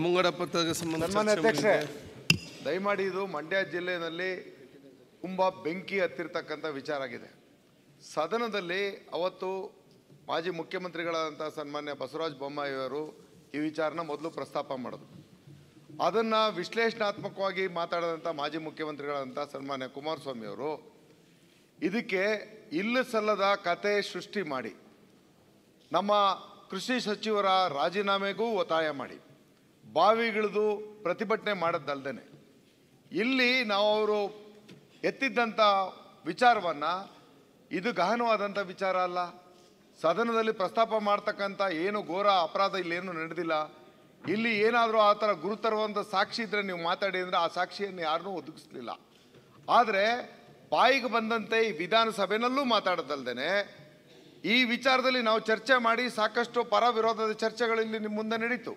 ಮುಂಗಡ ಪತ್ರಕ್ಕೆ ಸಂಬಂಧ ದಯಮಾಡಿ ಇದು ಮಂಡ್ಯ ಜಿಲ್ಲೆಯಲ್ಲಿ ತುಂಬ ಬೆಂಕಿ ಹತ್ತಿರತಕ್ಕಂಥ ವಿಚಾರ ಆಗಿದೆ ಸದನದಲ್ಲಿ ಅವತ್ತು ಮಾಜಿ ಮುಖ್ಯಮಂತ್ರಿಗಳಾದಂಥ ಸನ್ಮಾನ್ಯ ಬಸವರಾಜ ಬೊಮ್ಮಾಯಿಯವರು ಈ ವಿಚಾರನ ಮೊದಲು ಪ್ರಸ್ತಾಪ ಮಾಡೋದು ಅದನ್ನು ವಿಶ್ಲೇಷಣಾತ್ಮಕವಾಗಿ ಮಾತಾಡಿದಂಥ ಮಾಜಿ ಮುಖ್ಯಮಂತ್ರಿಗಳಾದಂಥ ಸನ್ಮಾನ್ಯ ಅವರು ಇದಕ್ಕೆ ಇಲ್ಲ ಸಲ್ಲದ ಕತೆ ಸೃಷ್ಟಿ ಮಾಡಿ ನಮ್ಮ ಕೃಷಿ ಸಚಿವರ ರಾಜೀನಾಮೆಗೂ ಒತ್ತಾಯ ಮಾಡಿ ಬಾವಿಗಿಳಿದು ಪ್ರತಿಭಟನೆ ಮಾಡೋದಲ್ದೇ ಇಲ್ಲಿ ನಾವು ಅವರು ಎತ್ತಿದ್ದಂಥ ವಿಚಾರವನ್ನು ಇದು ಗಹನವಾದಂಥ ವಿಚಾರ ಅಲ್ಲ ಸದನದಲ್ಲಿ ಪ್ರಸ್ತಾಪ ಮಾಡ್ತಕ್ಕಂಥ ಏನು ಘೋರ ಅಪರಾಧ ಇಲ್ಲೇನು ನಡೆದಿಲ್ಲ ಇಲ್ಲಿ ಏನಾದರೂ ಆ ಥರ ಗುರುತರವಾದ ಸಾಕ್ಷಿ ಇದ್ದರೆ ನೀವು ಮಾತಾಡಿ ಅಂದರೆ ಆ ಸಾಕ್ಷಿಯನ್ನು ಯಾರನ್ನೂ ಒದಗಿಸಲಿಲ್ಲ ಆದರೆ ಬಾಯಿಗೆ ಬಂದಂತೆ ಈ ವಿಧಾನಸಭೆಯಲ್ಲೂ ಮಾತಾಡೋದಲ್ದೇ ಈ ವಿಚಾರದಲ್ಲಿ ನಾವು ಚರ್ಚೆ ಮಾಡಿ ಸಾಕಷ್ಟು ಪರ ವಿರೋಧದ ಚರ್ಚೆಗಳಲ್ಲಿ ನಿಮ್ಮ ಮುಂದೆ ನಡೀತು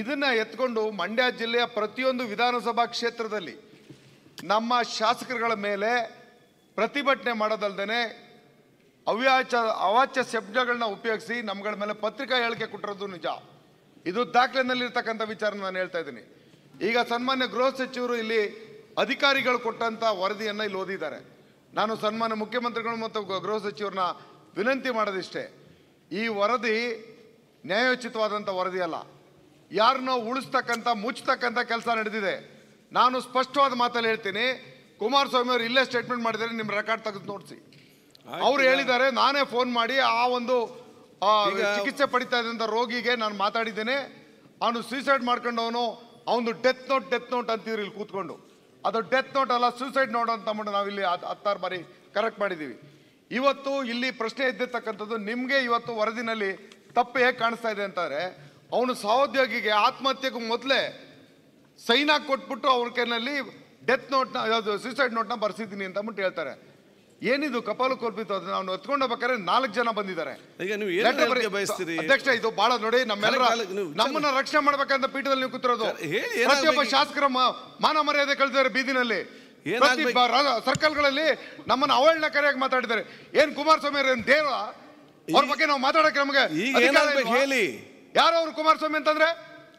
ಇದನ್ನ ಎತ್ಕೊಂಡು ಮಂಡ್ಯ ಜಿಲ್ಲೆಯ ಪ್ರತಿಯೊಂದು ವಿಧಾನಸಭಾ ಕ್ಷೇತ್ರದಲ್ಲಿ ನಮ್ಮ ಶಾಸಕರುಗಳ ಮೇಲೆ ಪ್ರತಿಭಟನೆ ಮಾಡೋದಲ್ಲದೆ ಅವ್ಯಾಚ ಅವಾಚ್ಯ ಶಬ್ದಗಳನ್ನ ಉಪಯೋಗಿಸಿ ನಮ್ಗಳ ಮೇಲೆ ಪತ್ರಿಕಾ ಹೇಳಿಕೆ ಕೊಟ್ಟಿರೋದು ನಿಜ ಇದು ದಾಖಲೆನಲ್ಲಿರ್ತಕ್ಕಂಥ ವಿಚಾರ ನಾನು ಹೇಳ್ತಾ ಇದ್ದೀನಿ ಈಗ ಸನ್ಮಾನ್ಯ ಗೃಹ ಸಚಿವರು ಇಲ್ಲಿ ಅಧಿಕಾರಿಗಳು ಕೊಟ್ಟಂಥ ವರದಿಯನ್ನು ಇಲ್ಲಿ ಓದಿದ್ದಾರೆ ನಾನು ಸನ್ಮಾನ್ಯ ಮುಖ್ಯಮಂತ್ರಿಗಳು ಮತ್ತು ಗೃಹ ಸಚಿವರನ್ನ ವಿನಂತಿ ಮಾಡೋದಿಷ್ಟೇ ಈ ವರದಿ ನ್ಯಾಯೋಚಿತವಾದಂಥ ಅಲ್ಲ ಯಾರನ್ನೋ ಉಳಿಸ್ತಕ್ಕಂಥ ಮುಚ್ಚತಕ್ಕಂಥ ಕೆಲಸ ನಡೆದಿದೆ ನಾನು ಸ್ಪಷ್ಟವಾದ ಮಾತಲ್ಲಿ ಹೇಳ್ತೀನಿ ಕುಮಾರಸ್ವಾಮಿ ಅವರು ಇಲ್ಲೇ ಸ್ಟೇಟ್ಮೆಂಟ್ ಮಾಡಿದರೆ ನಿಮ್ಮ ರೆಕಾರ್ಡ್ ತೆಗೆದು ನೋಡಿಸಿ ಅವ್ರು ಹೇಳಿದ್ದಾರೆ ನಾನೇ ಫೋನ್ ಮಾಡಿ ಆ ಒಂದು ಚಿಕಿತ್ಸೆ ಪಡಿತಾ ಇದ್ದಂಥ ರೋಗಿಗೆ ನಾನು ಮಾತಾಡಿದ್ದೇನೆ ಅವನು ಸೂಸೈಡ್ ಮಾಡ್ಕೊಂಡವನು ಅವನು ಡೆತ್ ನೋಟ್ ಡೆತ್ ನೋಟ್ ಅಂತಿದ್ರು ಇಲ್ಲಿ ಕೂತ್ಕೊಂಡು ಅದು ಡೆತ್ ನೋಟ್ ಅಲ್ಲ ಸೂಸೈಡ್ ನೋಟ್ ಅಂತ ಅಂದ್ಬಿಟ್ಟು ನಾವಿಲ್ಲಿ ಹತ್ತಾರು ಬಾರಿ ಕರೆಕ್ಟ್ ಮಾಡಿದ್ದೀವಿ ಇವತ್ತು ಇಲ್ಲಿ ಪ್ರಶ್ನೆ ಎದ್ದಿರ್ತಕ್ಕಂಥದ್ದು ನಿಮಗೆ ಇವತ್ತು ವರದಿನಲ್ಲಿ ತಪ್ಪು ಹೇಗೆ ಕಾಣಿಸ್ತಾ ಇದೆ ಅಂತಂದರೆ ಅವನು ಸಹೋದ್ಯೋಗಿಗೆ ಆತ್ಮಹತ್ಯೆಗೂ ಮೊದಲೇ ಸೈನ್ ಕೊಟ್ಬಿಟ್ಟು ಅವ್ರ ಕೈನಲ್ಲಿ ಡೆತ್ ನೋಟ್ನ ಯಾವುದು ನೋಟ್ ನೋಟ್ನ ಬರ್ಸಿದ್ದೀನಿ ಅಂತ ಅಂದ್ಬಿಟ್ಟು ಹೇಳ್ತಾರೆ ಏನಿದು ಕಪಾಲು ಕೊಲ್ಬಿತ್ತು ಅದನ್ನ ಅವ್ನು ಹೋಗ್ಬೇಕಾದ್ರೆ ನಾಲ್ಕು ಜನ ಬಂದಿದ್ದಾರೆ ಈಗ ನೀವು ಅಧ್ಯಕ್ಷ ಇದು ಬಹಳ ನೋಡಿ ನಮ್ಮೆಲ್ಲರ ನಮ್ಮನ್ನ ರಕ್ಷಣೆ ಮಾಡ್ಬೇಕಂತ ಪೀಠದಲ್ಲಿ ನೀವು ಕೂತಿರೋದು ಪ್ರತಿಯೊಬ್ಬ ಶಾಸಕರ ಮಾನ ಮರ್ಯಾದೆ ಕಳೆದಿದ್ದಾರೆ ಬೀದಿನಲ್ಲಿ ಪ್ರತಿ ಸರ್ಕಲ್ಗಳಲ್ಲಿ ನಮ್ಮನ್ನ ಕರೆಯಾಗಿ ಮಾತಾಡಿದ್ದಾರೆ ಏನ್ ಕುಮಾರಸ್ವಾಮಿ ಅವ್ರ ದೇವ ಅವ್ರ ಬಗ್ಗೆ ನಾವು ಮಾತಾಡಕ್ಕೆ ನಮಗೆ ಈಗ ಹೇಳಿ ಯಾರೋ ಅವರು ಕುಮಾರಸ್ವಾಮಿ ಅಂತಂದ್ರೆ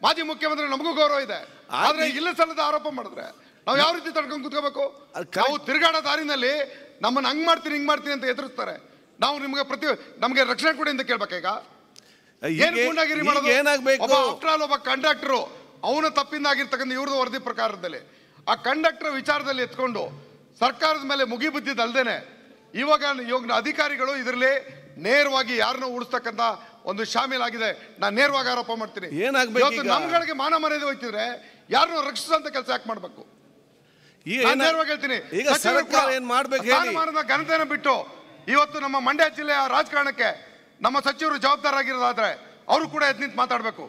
ಮಾಜಿ ಮುಖ್ಯಮಂತ್ರಿ ನಮಗೂ ಗೌರವ ಇದೆ ಆದ್ರೆ ಇಲ್ಲ ಸಲ್ಲದ ಆರೋಪ ಮಾಡಿದ್ರೆ ನಾವು ಯಾವ ರೀತಿ ತಡ್ಕೊಂಡು ಕುತ್ಕೋಬೇಕು ನಾವು ತಿರುಗಾಡೋ ದಾರಿನಲ್ಲಿ ನಮ್ಮನ್ನ ಹಂಗ್ ಮಾಡ್ತೀನಿ ಹಿಂಗ್ ಮಾಡ್ತೀನಿ ಅಂತ ಎದುರಿಸ್ತಾರೆ ನಾವು ನಿಮ್ಗೆ ಪ್ರತಿ ನಮಗೆ ರಕ್ಷಣೆ ಕೊಡಿ ಅಂತ ಕೇಳ್ಬೇಕಾಗ ಒಬ್ಬ ಕಂಡಕ್ಟರ್ ಅವನ ಆಗಿರ್ತಕ್ಕಂಥ ಇವ್ರದ್ದು ವರದಿ ಪ್ರಕಾರದಲ್ಲಿ ಆ ಕಂಡಕ್ಟರ್ ವಿಚಾರದಲ್ಲಿ ಎತ್ಕೊಂಡು ಸರ್ಕಾರದ ಮೇಲೆ ಮುಗಿ ಬಿದ್ದಿದ್ದಲ್ದೇನೆ ಇವಾಗ ಇವಾಗ ಅಧಿಕಾರಿಗಳು ಇದರಲ್ಲಿ ನೇರವಾಗಿ ಯಾರನ್ನೂ ಉಳಿಸ್ತಕ್ಕಂಥ ಒಂದು ಶಾಮೀಲಾಗಿದೆ ನಾನು ನೇರವಾಗಿ ಆರೋಪ ಮಾಡ್ತೀನಿ ಏನಾಗಬೇಕು ನಮ್ಗಳಿಗೆ ಮಾನ ಮರ್ಯಾದೆ ಹೋಯ್ತಿದ್ರೆ ಯಾರನ್ನು ರಕ್ಷಿಸುವಂತ ಕೆಲಸ ಯಾಕೆ ಮಾಡಬೇಕು ನೇರವಾಗಿ ಹೇಳ್ತೀನಿ ಘನತೆಯನ್ನು ಬಿಟ್ಟು ಇವತ್ತು ನಮ್ಮ ಮಂಡ್ಯ ಜಿಲ್ಲೆಯ ರಾಜಕಾರಣಕ್ಕೆ ನಮ್ಮ ಸಚಿವರು ಜವಾಬ್ದಾರಾಗಿರೋದಾದ್ರೆ ಅವರು ಕೂಡ ಎದ್ ನಿಂತು ಮಾತಾಡಬೇಕು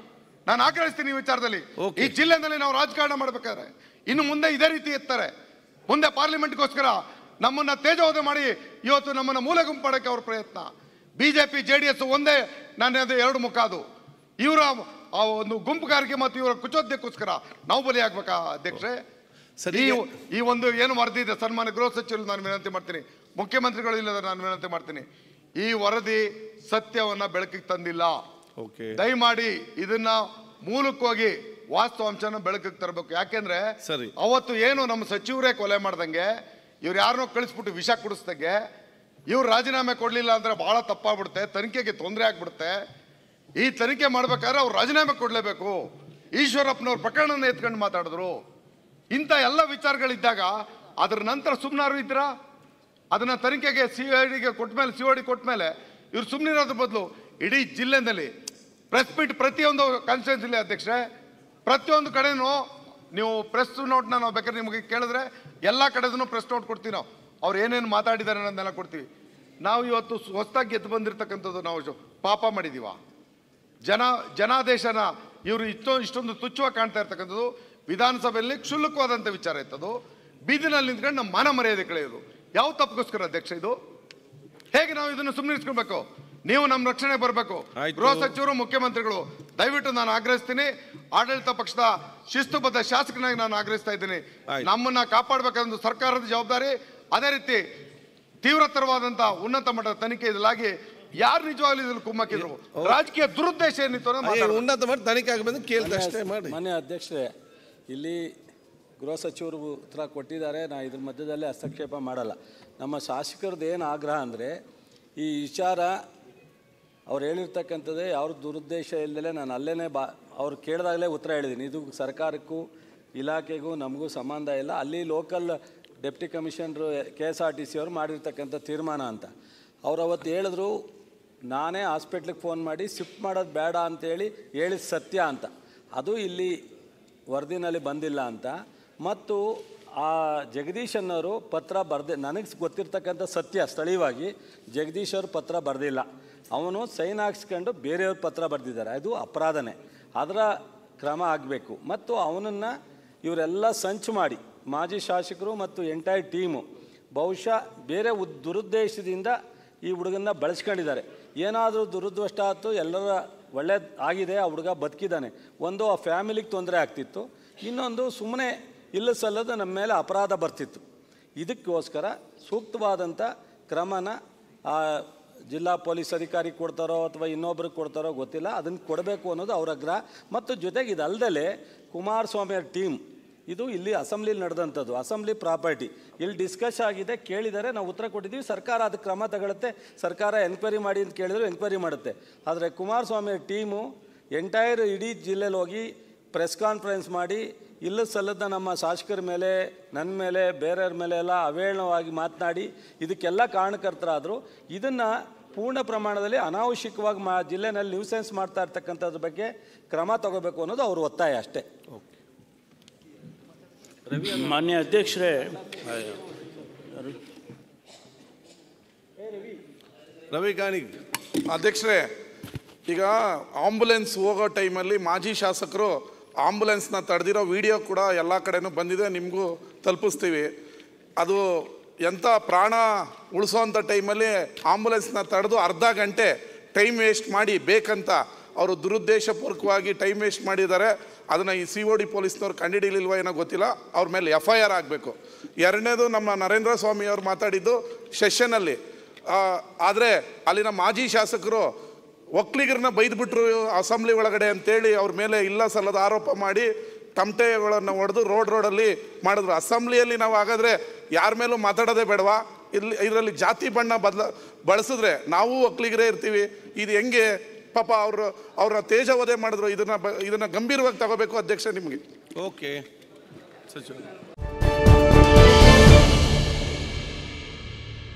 ನಾನು ಆಗ್ರಹಿಸ್ತೀನಿ ಈ ವಿಚಾರದಲ್ಲಿ ಈ ಜಿಲ್ಲೆನಲ್ಲಿ ನಾವು ರಾಜಕಾರಣ ಮಾಡ್ಬೇಕಾದ್ರೆ ಇನ್ನು ಮುಂದೆ ಇದೇ ರೀತಿ ಎತ್ತಾರೆ ಮುಂದೆ ಪಾರ್ಲಿಮೆಂಟ್ಗೋಸ್ಕರ ನಮ್ಮನ್ನ ತೇಜೋವದೆ ಮಾಡಿ ಇವತ್ತು ನಮ್ಮನ್ನ ಮೂಲೆ ಗುಂಪು ಅವ್ರ ಪ್ರಯತ್ನ B J P D S ಒಂದೇ ನನ್ನದು ಎರಡು ಮುಖ ಅದು ಇವರ ಆ ಒಂದು ಗುಂಪುಗಾರಿಕೆ ಮತ್ತು ಇವರ ಕುಚೋದ್ಯಕ್ಕೋಸ್ಕರ ನಾವು ಬಲಿಯಾಗಬೇಕಾ ಅಧ್ಯಕ್ಷೆ ಸರಿ ಈ ಒಂದು ಏನು ವರದಿ ಇದೆ ಸನ್ಮಾನ್ಯ ಗೃಹ ಸಚಿವರು ನಾನು ವಿನಂತಿ ಮಾಡ್ತೀನಿ ಮುಖ್ಯಮಂತ್ರಿಗಳು ಇಲ್ಲದ ನಾನು ವಿನಂತಿ ಮಾಡ್ತೀನಿ ಈ ವರದಿ ಸತ್ಯವನ್ನು ಬೆಳಕಿಗೆ ತಂದಿಲ್ಲ ಓಕೆ ದಯಮಾಡಿ ಇದನ್ನ ಮೂಲಕ್ಕೋಗಿ ವಾಸ್ತವಾಂಶನ ಬೆಳಕಿಗೆ ತರಬೇಕು ಯಾಕೆಂದ್ರೆ ಅವತ್ತು ಏನು ನಮ್ಮ ಸಚಿವರೇ ಕೊಲೆ ಮಾಡ್ದಂಗೆ ಇವ್ರು ಯಾರನ್ನೋ ಕಳಿಸ್ಬಿಟ್ಟು ವಿಷ ಕುಡಿಸ್ದಂಗೆ ಇವ್ರು ರಾಜೀನಾಮೆ ಕೊಡಲಿಲ್ಲ ಅಂದರೆ ಭಾಳ ತಪ್ಪಾಗ್ಬಿಡುತ್ತೆ ತನಿಖೆಗೆ ತೊಂದರೆ ಆಗ್ಬಿಡುತ್ತೆ ಈ ತನಿಖೆ ಮಾಡ್ಬೇಕಾದ್ರೆ ಅವ್ರು ರಾಜೀನಾಮೆ ಕೊಡಲೇಬೇಕು ಈಶ್ವರಪ್ಪನವ್ರ ಪ್ರಕರಣನ ಎತ್ಕೊಂಡು ಮಾತಾಡಿದ್ರು ಇಂಥ ಎಲ್ಲ ವಿಚಾರಗಳಿದ್ದಾಗ ಅದ್ರ ನಂತರ ಸುಮ್ನಾರು ಇದ್ದೀರಾ ಅದನ್ನು ತನಿಖೆಗೆ ಸಿ ಐ ಡಿಗೆ ಕೊಟ್ಟ ಮೇಲೆ ಸಿ ಐ ಡಿ ಕೊಟ್ಟ ಮೇಲೆ ಇವ್ರು ಇರೋದ್ರ ಬದಲು ಇಡೀ ಜಿಲ್ಲೆನಲ್ಲಿ ಪ್ರೆಸ್ ಮೀಟ್ ಪ್ರತಿಯೊಂದು ಇಲ್ಲ ಅಧ್ಯಕ್ಷೆ ಪ್ರತಿಯೊಂದು ಕಡೆನೂ ನೀವು ಪ್ರೆಸ್ ನೋಟ್ನ ನಾವು ಬೇಕಾದ್ರೆ ನಿಮಗೆ ಕೇಳಿದ್ರೆ ಎಲ್ಲ ಕಡೆದೂ ಪ್ರೆಸ್ ನೋಟ್ ಕೊಡ್ತೀವಿ ನಾವು ಅವ್ರು ಏನೇನು ಮಾತಾಡಿದ್ದಾರೆ ಅನ್ನೋದನ್ನೆಲ್ಲ ಕೊಡ್ತೀವಿ ನಾವು ಇವತ್ತು ಹೊಸದಾಗಿ ಗೆದ್ದು ಬಂದಿರತಕ್ಕಂಥದ್ದು ನಾವು ಪಾಪ ಮಾಡಿದ್ದೀವ ಜನ ಜನಾದೇಶನ ಇವರು ಇಷ್ಟೋ ಇಷ್ಟೊಂದು ತುಚ್ಚುವ ಕಾಣ್ತಾ ಇರ್ತಕ್ಕಂಥದ್ದು ವಿಧಾನಸಭೆಯಲ್ಲಿ ಕ್ಷುಲ್ಲಕವಾದಂಥ ವಿಚಾರ ಇತ್ತದು ಬೀದಿನಲ್ಲಿ ನಿಂತ್ಕೊಂಡು ನಮ್ಮ ಮನ ಮರ್ಯಾದೆ ಕಳೆಯೋದು ಯಾವ ತಪ್ಪಗೋಸ್ಕರ ಅಧ್ಯಕ್ಷ ಇದು ಹೇಗೆ ನಾವು ಇದನ್ನು ಸುಮ್ಮನೆ ನೀವು ನಮ್ಮ ರಕ್ಷಣೆ ಬರಬೇಕು ಗೃಹ ಸಚಿವರು ಮುಖ್ಯಮಂತ್ರಿಗಳು ದಯವಿಟ್ಟು ನಾನು ಆಗ್ರಹಿಸ್ತೀನಿ ಆಡಳಿತ ಪಕ್ಷದ ಶಿಸ್ತುಬದ್ಧ ಶಾಸಕನಾಗಿ ನಾನು ಆಗ್ರಹಿಸ್ತಾ ಇದ್ದೀನಿ ನಮ್ಮನ್ನ ಕಾಪಾಡಬೇಕಾದ ಸರ್ಕಾರದ ಜವಾಬ್ದಾರಿ ಅದೇ ರೀತಿ ತೀವ್ರತರವಾದಂಥ ಉನ್ನತ ಮಟ್ಟದ ತನಿಖೆ ಇದಲಾಗಿ ಯಾರು ನಿಜವಾಗ್ಲೂ ಇದ್ರಲ್ಲಿ ಕುಮ್ಮಕ್ಕಿದ್ರು ರಾಜಕೀಯ ದುರುದ್ದೇಶ ಏನಿತ್ತು ಉನ್ನತ ಮಟ್ಟ ತನಿಖೆ ಆಗಬೇಕು ಕೇಳಿದೆ ಮಾಡಿ ಮನೆ ಅಧ್ಯಕ್ಷರೇ ಇಲ್ಲಿ ಗೃಹ ಸಚಿವರು ಉತ್ತರ ಕೊಟ್ಟಿದ್ದಾರೆ ನಾ ಇದ್ರ ಮಧ್ಯದಲ್ಲಿ ಹಸ್ತಕ್ಷೇಪ ಮಾಡಲ್ಲ ನಮ್ಮ ಶಾಸಕರದ್ದು ಏನು ಆಗ್ರಹ ಅಂದರೆ ಈ ವಿಚಾರ ಅವ್ರು ಹೇಳಿರ್ತಕ್ಕಂಥದ್ದೇ ಅವ್ರ ದುರುದ್ದೇಶ ಇಲ್ಲದೆ ನಾನು ಅಲ್ಲೇ ಬಾ ಅವ್ರು ಕೇಳಿದಾಗಲೇ ಉತ್ತರ ಹೇಳಿದ್ದೀನಿ ಇದು ಸರ್ಕಾರಕ್ಕೂ ಇಲಾಖೆಗೂ ನಮಗೂ ಸಂಬಂಧ ಇಲ್ಲ ಅಲ್ಲಿ local deputy commissioner K S R T C ಅವರು ಮಾಡಿರ್ತಕ್ಕಂಥ ತೀರ್ಮಾನ ಅಂತ ಅವ್ರು ಅವತ್ತು ಹೇಳಿದ್ರು ನಾನೇ ಹಾಸ್ಪಿಟ್ಲಿಗೆ ಫೋನ್ ಮಾಡಿ ಶಿಫ್ಟ್ ಮಾಡೋದು ಬೇಡ ಅಂತೇಳಿ ಹೇಳಿದ ಸತ್ಯ ಅಂತ ಅದು ಇಲ್ಲಿ ವರದಿನಲ್ಲಿ ಬಂದಿಲ್ಲ ಅಂತ ಮತ್ತು ಆ ಜಗದೀಶನವರು ಪತ್ರ ಬರೆದ ನನಗೆ ಗೊತ್ತಿರ್ತಕ್ಕಂಥ ಸತ್ಯ ಸ್ಥಳೀಯವಾಗಿ ಜಗದೀಶ್ ಅವರು ಪತ್ರ ಬರೆದಿಲ್ಲ ಅವನು ಸೈನ್ ಹಾಕ್ಸ್ಕೊಂಡು ಬೇರೆಯವ್ರ ಪತ್ರ ಬರೆದಿದ್ದಾರೆ ಅದು ಅಪರಾಧನೆ ಅದರ ಕ್ರಮ ಆಗಬೇಕು ಮತ್ತು ಅವನನ್ನು ಇವರೆಲ್ಲ ಸಂಚು ಮಾಡಿ ಮಾಜಿ ಶಾಸಕರು ಮತ್ತು ಎಂಟೈರ್ ಟೀಮು ಬಹುಶಃ ಬೇರೆ ಉದ್ ದುರುದ್ದೇಶದಿಂದ ಈ ಹುಡುಗನ್ನ ಬಳಸ್ಕೊಂಡಿದ್ದಾರೆ ಏನಾದರೂ ದುರದೃಷ್ಟ ಆಯಿತು ಎಲ್ಲರ ಒಳ್ಳೇದು ಆಗಿದೆ ಆ ಹುಡುಗ ಬದುಕಿದ್ದಾನೆ ಒಂದು ಆ ಫ್ಯಾಮಿಲಿಗೆ ತೊಂದರೆ ಆಗ್ತಿತ್ತು ಇನ್ನೊಂದು ಸುಮ್ಮನೆ ಇಲ್ಲ ಸಲ್ಲದು ನಮ್ಮ ಮೇಲೆ ಅಪರಾಧ ಬರ್ತಿತ್ತು ಇದಕ್ಕೋಸ್ಕರ ಸೂಕ್ತವಾದಂಥ ಕ್ರಮನ ಆ ಜಿಲ್ಲಾ ಪೊಲೀಸ್ ಅಧಿಕಾರಿಗೆ ಕೊಡ್ತಾರೋ ಅಥವಾ ಇನ್ನೊಬ್ರಿಗೆ ಕೊಡ್ತಾರೋ ಗೊತ್ತಿಲ್ಲ ಅದನ್ನು ಕೊಡಬೇಕು ಅನ್ನೋದು ಅವರ ಗ್ರಹ ಮತ್ತು ಜೊತೆಗೆ ಇದಲ್ಲದೆ ಕುಮಾರಸ್ವಾಮಿಯವ್ರ ಟೀಮ್ ಇದು ಇಲ್ಲಿ ಅಸೆಂಬ್ಲಿಲಿ ನಡೆದಂಥದ್ದು ಅಸೆಂಬ್ಲಿ ಪ್ರಾಪರ್ಟಿ ಇಲ್ಲಿ ಡಿಸ್ಕಸ್ ಆಗಿದೆ ಕೇಳಿದರೆ ನಾವು ಉತ್ತರ ಕೊಟ್ಟಿದ್ದೀವಿ ಸರ್ಕಾರ ಅದು ಕ್ರಮ ತಗೊಳ್ಳುತ್ತೆ ಸರ್ಕಾರ ಎನ್ಕ್ವೈರಿ ಮಾಡಿ ಅಂತ ಕೇಳಿದ್ರು ಎನ್ಕ್ವೈರಿ ಮಾಡುತ್ತೆ ಆದರೆ ಕುಮಾರಸ್ವಾಮಿ ಟೀಮು ಎಂಟೈರ್ ಇಡೀ ಜಿಲ್ಲೆಲಿ ಹೋಗಿ ಪ್ರೆಸ್ ಕಾನ್ಫರೆನ್ಸ್ ಮಾಡಿ ಇಲ್ಲ ಸಲ್ಲದ ನಮ್ಮ ಶಾಸಕರ ಮೇಲೆ ನನ್ನ ಮೇಲೆ ಬೇರೆಯವ್ರ ಮೇಲೆ ಎಲ್ಲ ಅವೇಳನವಾಗಿ ಮಾತನಾಡಿ ಇದಕ್ಕೆಲ್ಲ ಕಾರಣಕರ್ತರಾದರು ಇದನ್ನು ಪೂರ್ಣ ಪ್ರಮಾಣದಲ್ಲಿ ಅನಾವಶ್ಯಕವಾಗಿ ಮಾ ಜಿಲ್ಲೆನಲ್ಲಿ ನ್ಯೂಸೆನ್ಸ್ ಮಾಡ್ತಾ ಇರ್ತಕ್ಕಂಥದ್ರ ಬಗ್ಗೆ ಕ್ರಮ ತಗೋಬೇಕು ಅನ್ನೋದು ಅವ್ರ ಒತ್ತಾಯ ಅಷ್ಟೇ ಓಕೆ ಮಾನ್ಯ ಅಧ್ಯಕ್ಷರೇ ರವಿ ಗಾಣಿಗ್ ಅಧ್ಯಕ್ಷರೇ ಈಗ ಆಂಬುಲೆನ್ಸ್ ಹೋಗೋ ಟೈಮಲ್ಲಿ ಮಾಜಿ ಶಾಸಕರು ಆಂಬುಲೆನ್ಸ್ನ ತಡೆದಿರೋ ವಿಡಿಯೋ ಕೂಡ ಎಲ್ಲ ಕಡೆನೂ ಬಂದಿದೆ ನಿಮಗೂ ತಲುಪಿಸ್ತೀವಿ ಅದು ಎಂಥ ಪ್ರಾಣ ಅಂಥ ಟೈಮಲ್ಲಿ ಆಂಬುಲೆನ್ಸ್ನ ತಡೆದು ಅರ್ಧ ಗಂಟೆ ಟೈಮ್ ವೇಸ್ಟ್ ಮಾಡಿ ಬೇಕಂತ ಅವರು ದುರುದ್ದೇಶಪೂರ್ವಕವಾಗಿ ಟೈಮ್ ವೇಸ್ಟ್ ಮಾಡಿದ್ದಾರೆ ಅದನ್ನು ಈ ಸಿ ಒ ಡಿ ಪೊಲೀಸ್ನವ್ರು ಕಂಡುಹಿಡಿಯಲಿಲ್ವ ಏನೋ ಗೊತ್ತಿಲ್ಲ ಅವ್ರ ಮೇಲೆ ಎಫ್ ಐ ಆರ್ ಆಗಬೇಕು ಎರಡನೇದು ನಮ್ಮ ನರೇಂದ್ರ ಸ್ವಾಮಿ ಅವರು ಮಾತಾಡಿದ್ದು ಸೆಷನಲ್ಲಿ ಆದರೆ ಅಲ್ಲಿನ ಮಾಜಿ ಶಾಸಕರು ಒಕ್ಕಲಿಗರನ್ನ ಬೈದ್ಬಿಟ್ರು ಅಸೆಂಬ್ಲಿ ಒಳಗಡೆ ಅಂತೇಳಿ ಅವ್ರ ಮೇಲೆ ಇಲ್ಲ ಸಲ್ಲದ ಆರೋಪ ಮಾಡಿ ತಮಟೆಗಳನ್ನು ಹೊಡೆದು ರೋಡ್ ರೋಡಲ್ಲಿ ಮಾಡಿದ್ರು ಅಸೆಂಬ್ಲಿಯಲ್ಲಿ ನಾವು ಹಾಗಾದರೆ ಯಾರ ಮೇಲೂ ಮಾತಾಡೋದೇ ಬೇಡವಾ ಇಲ್ಲಿ ಇದರಲ್ಲಿ ಜಾತಿ ಬಣ್ಣ ಬದಲ ಬಳಸಿದ್ರೆ ನಾವು ಒಕ್ಕಲಿಗರೇ ಇರ್ತೀವಿ ಇದು ಹೆಂಗೆ ಪಾಪ ಅವರು ಅವ್ರನ್ನ ತೇಜವಧೆ ಮಾಡಿದ್ರು ಇದನ್ನು ಇದನ್ನು ಗಂಭೀರವಾಗಿ ತಗೋಬೇಕು ಅಧ್ಯಕ್ಷ ನಿಮಗೆ ಓಕೆ ಸಚಿವ